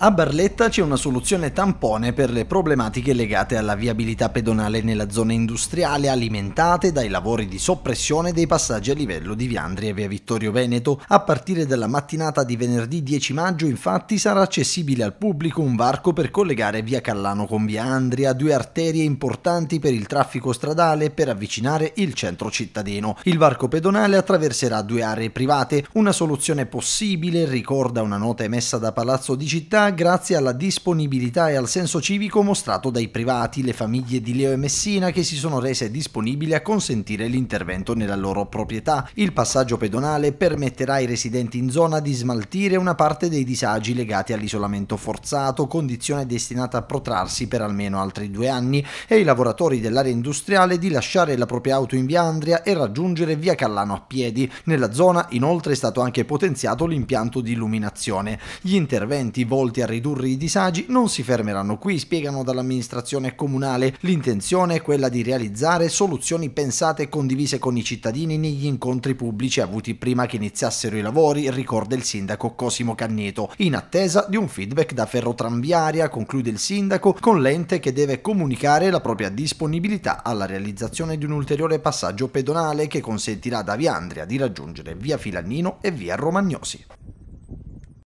A Barletta c'è una soluzione tampone per le problematiche legate alla viabilità pedonale nella zona industriale alimentate dai lavori di soppressione dei passaggi a livello di Viandri e via Vittorio Veneto. A partire dalla mattinata di venerdì 10 maggio infatti sarà accessibile al pubblico un varco per collegare via Callano con via Andria, due arterie importanti per il traffico stradale e per avvicinare il centro cittadino. Il varco pedonale attraverserà due aree private, una soluzione possibile ricorda una nota emessa da Palazzo di Città grazie alla disponibilità e al senso civico mostrato dai privati, le famiglie di Leo e Messina che si sono rese disponibili a consentire l'intervento nella loro proprietà. Il passaggio pedonale permetterà ai residenti in zona di smaltire una parte dei disagi legati all'isolamento forzato, condizione destinata a protrarsi per almeno altri due anni, e i lavoratori dell'area industriale di lasciare la propria auto in via Andria e raggiungere via Callano a piedi. Nella zona inoltre è stato anche potenziato l'impianto di illuminazione. Gli interventi volti pronti a ridurre i disagi non si fermeranno qui, spiegano dall'amministrazione comunale. L'intenzione è quella di realizzare soluzioni pensate e condivise con i cittadini negli incontri pubblici avuti prima che iniziassero i lavori, ricorda il sindaco Cosimo Cagneto, in attesa di un feedback da ferrotranviaria, conclude il sindaco, con l'ente che deve comunicare la propria disponibilità alla realizzazione di un ulteriore passaggio pedonale che consentirà da Viandria di raggiungere via Filannino e via Romagnosi.